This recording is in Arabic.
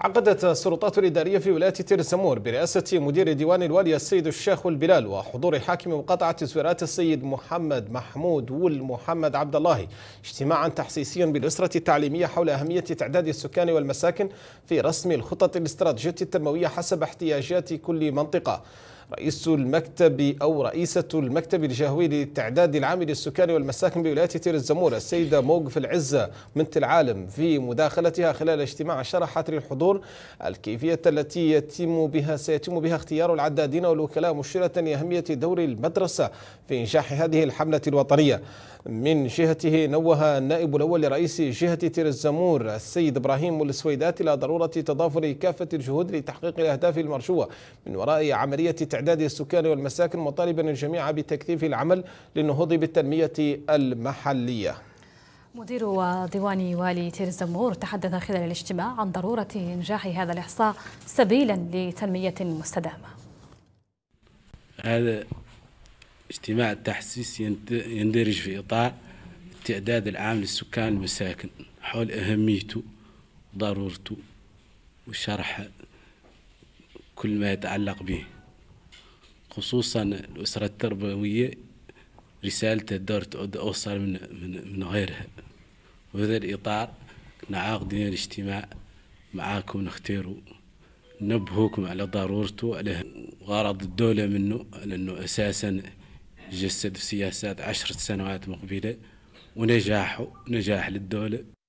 عقدت السلطات الإدارية في ولاية تير برئاسة مدير ديوان الوالي السيد الشيخ البلال وحضور حاكم مقاطعة زويرات السيد محمد محمود ول محمد عبد الله اجتماعا تحسيسيا بالأسرة التعليمية حول أهمية تعداد السكان والمساكن في رسم الخطط الاستراتيجية التنموية حسب احتياجات كل منطقة رئيس المكتب أو رئيسة المكتب الجهوي للتعداد العام للسكان والمساكن بولاية تير الزمور السيدة موقف العزة بنت العالم في مداخلتها خلال اجتماع شرحت للحضور الكيفية التي يتم بها سيتم بها اختيار العدادين والوكلاء مشيرة لأهمية دور المدرسة في إنجاح هذه الحملة الوطنية من جهته نوه النائب الأول لرئيس جهة تير الزمور السيد إبراهيم السويدات إلى ضرورة تضافر كافة الجهود لتحقيق الأهداف المرجوة من وراء عملية استعداد السكان والمساكن مطالبا الجميع بتكثيف العمل للنهوض بالتنمية المحلية مدير ديوان والي تير مور تحدث خلال الاجتماع عن ضرورة إنجاح هذا الإحصاء سبيلا لتنمية مستدامة هذا اجتماع التحسيس يندرج في إطار التعداد العام للسكان والمساكن حول أهميته ضرورته وشرح كل ما يتعلق به خصوصا الأسرة التربوية رسالة الدور اوصل من, من, من غيرها وهذا الإطار نعاقدين الاجتماع معاكم نختاروا نبهوكم على ضرورته على غرض الدولة منه لأنه أساسا جسد في سياسات عشرة سنوات مقبلة ونجاحه نجاح للدولة